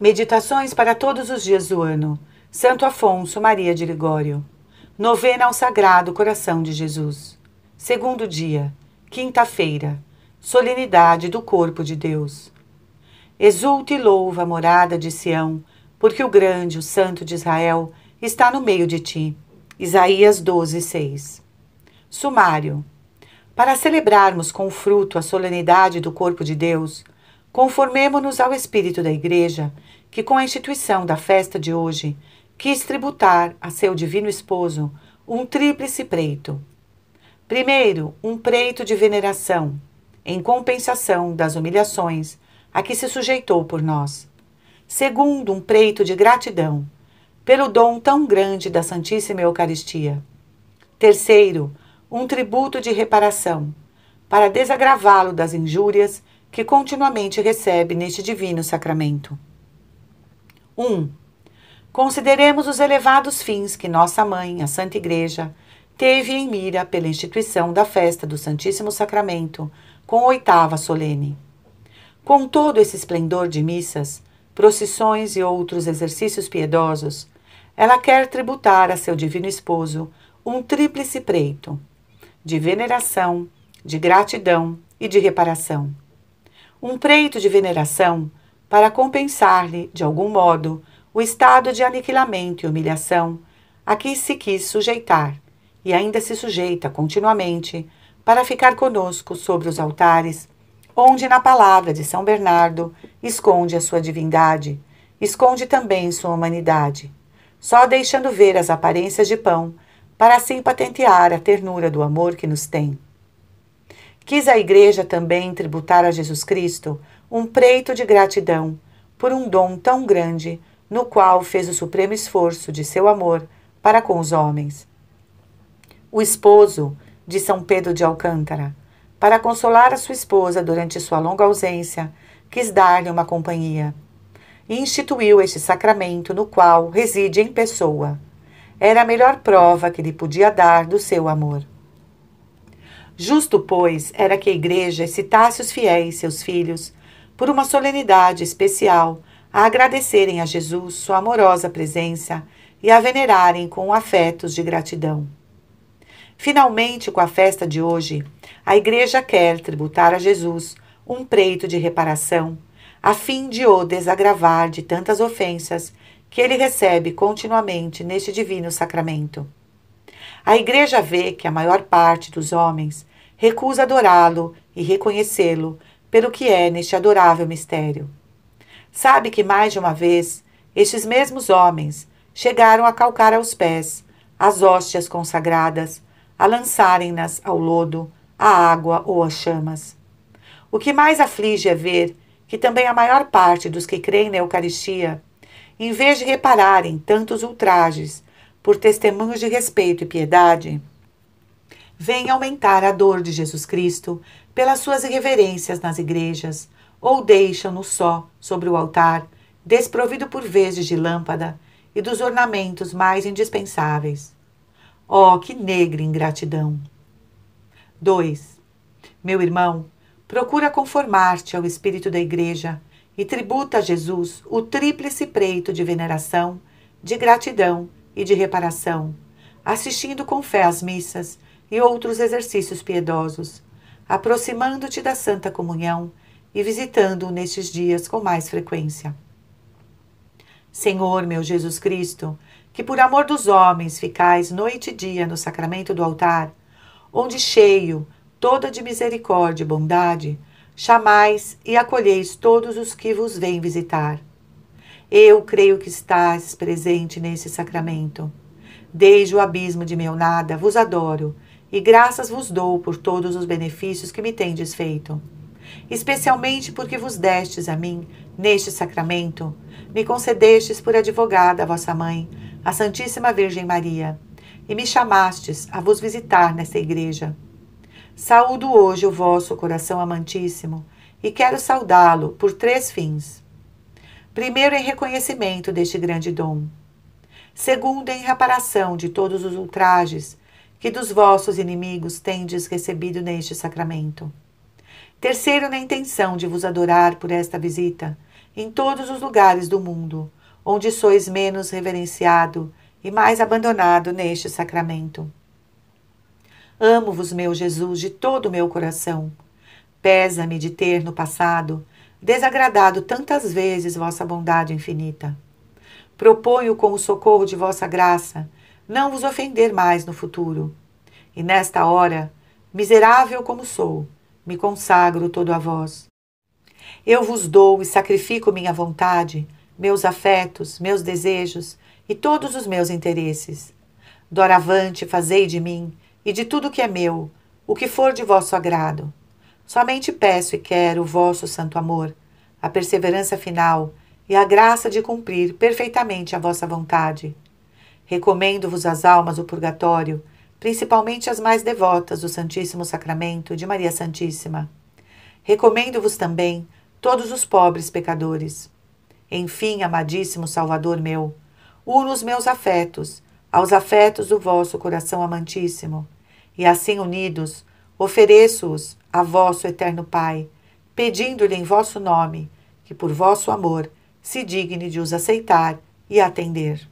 Meditações para todos os dias do ano. Santo Afonso Maria de Ligório. Novena ao Sagrado Coração de Jesus. Segundo dia, quinta-feira. Solenidade do Corpo de Deus. Exulta e louva a morada de Sião, porque o grande, o Santo de Israel, está no meio de ti. Isaías 12, 6. Sumário. Para celebrarmos com fruto a solenidade do Corpo de Deus, Conformemo-nos ao espírito da Igreja, que com a instituição da festa de hoje quis tributar a seu divino esposo um tríplice preito. Primeiro, um preito de veneração, em compensação das humilhações a que se sujeitou por nós. Segundo, um preito de gratidão, pelo dom tão grande da Santíssima Eucaristia. Terceiro, um tributo de reparação, para desagravá-lo das injúrias que continuamente recebe neste divino sacramento. 1. Um, consideremos os elevados fins que nossa mãe, a Santa Igreja, teve em mira pela instituição da festa do Santíssimo Sacramento, com oitava solene. Com todo esse esplendor de missas, procissões e outros exercícios piedosos, ela quer tributar a seu divino esposo um tríplice preito de veneração, de gratidão e de reparação um preito de veneração para compensar-lhe, de algum modo, o estado de aniquilamento e humilhação a que se quis sujeitar e ainda se sujeita continuamente para ficar conosco sobre os altares, onde, na palavra de São Bernardo, esconde a sua divindade, esconde também sua humanidade, só deixando ver as aparências de pão, para assim patentear a ternura do amor que nos tem. Quis a Igreja também tributar a Jesus Cristo um preito de gratidão por um dom tão grande, no qual fez o supremo esforço de seu amor para com os homens. O esposo de São Pedro de Alcântara, para consolar a sua esposa durante sua longa ausência, quis dar-lhe uma companhia e instituiu este sacramento no qual reside em pessoa. Era a melhor prova que lhe podia dar do seu amor. Justo, pois, era que a igreja excitasse os fiéis, seus filhos, por uma solenidade especial, a agradecerem a Jesus sua amorosa presença e a venerarem com afetos de gratidão. Finalmente, com a festa de hoje, a Igreja quer tributar a Jesus um preito de reparação, a fim de o desagravar de tantas ofensas que ele recebe continuamente neste divino sacramento. A Igreja vê que a maior parte dos homens recusa adorá-lo e reconhecê-lo pelo que é neste adorável mistério. Sabe que mais de uma vez estes mesmos homens chegaram a calcar aos pés as hóstias consagradas, a lançarem-nas ao lodo, à água ou às chamas. O que mais aflige é ver que também a maior parte dos que creem na Eucaristia, em vez de repararem tantos ultrajes por testemunhos de respeito e piedade, vem aumentar a dor de Jesus Cristo pelas suas irreverências nas igrejas, ou deixam-no só sobre o altar, desprovido por vezes de lâmpada e dos ornamentos mais indispensáveis. Oh, que negra ingratidão! 2. Meu irmão, procura conformar-te ao espírito da igreja e tributa a Jesus o tríplice preito de veneração, de gratidão e de reparação, assistindo com fé às missas e outros exercícios piedosos, aproximando-te da Santa Comunhão e visitando-o nestes dias com mais frequência. Senhor meu Jesus Cristo, que por amor dos homens ficais noite e dia no sacramento do altar, onde cheio, toda de misericórdia e bondade, chamais e acolheis todos os que vos vêm visitar. Eu creio que estás presente nesse sacramento. Desde o abismo de meu nada vos adoro e graças vos dou por todos os benefícios que me tendes feito. Especialmente porque vos destes a mim, neste sacramento, me concedestes por advogada a vossa mãe, a Santíssima Virgem Maria, e me chamastes a vos visitar nesta igreja. Saúdo hoje o vosso coração amantíssimo e quero saudá-lo por três fins. Primeiro, em reconhecimento deste grande dom. Segundo, em reparação de todos os ultrajes que dos vossos inimigos tendes recebido neste sacramento. Terceiro, na intenção de vos adorar por esta visita, em todos os lugares do mundo, onde sois menos reverenciado e mais abandonado neste sacramento. Amo-vos, meu Jesus, de todo o meu coração. Pesa-me de ter, no passado, desagradado tantas vezes vossa bondade infinita. Proponho, com o socorro de vossa graça, não vos ofender mais no futuro. E nesta hora, miserável como sou, me consagro todo a vós. Eu vos dou e sacrifico minha vontade, meus afetos, meus desejos e todos os meus interesses. Doravante, fazei de mim e de tudo que é meu, o que for de vosso agrado. Somente peço e quero o vosso santo amor, a perseverança final e a graça de cumprir perfeitamente a vossa vontade Recomendo-vos as almas do purgatório, principalmente as mais devotas do Santíssimo Sacramento de Maria Santíssima. Recomendo-vos também todos os pobres pecadores. Enfim, amadíssimo Salvador meu, uno os meus afetos aos afetos do vosso coração amantíssimo, e assim unidos, ofereço-os a vosso eterno Pai, pedindo-lhe em vosso nome que por vosso amor se digne de os aceitar e atender.